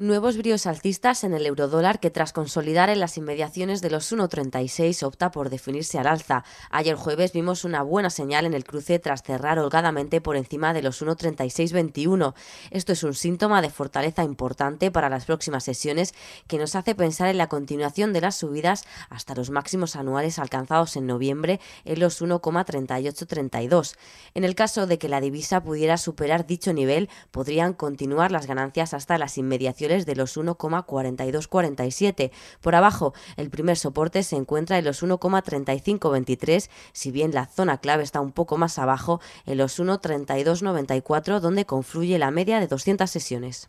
Nuevos bríos alcistas en el eurodólar que tras consolidar en las inmediaciones de los 1.36 opta por definirse al alza. Ayer jueves vimos una buena señal en el cruce tras cerrar holgadamente por encima de los 1.36.21. Esto es un síntoma de fortaleza importante para las próximas sesiones que nos hace pensar en la continuación de las subidas hasta los máximos anuales alcanzados en noviembre en los 1,3832. En el caso de que la divisa pudiera superar dicho nivel, podrían continuar las ganancias hasta las inmediaciones de los 1,4247. Por abajo, el primer soporte se encuentra en los 1,3523, si bien la zona clave está un poco más abajo, en los 1,3294, donde confluye la media de 200 sesiones.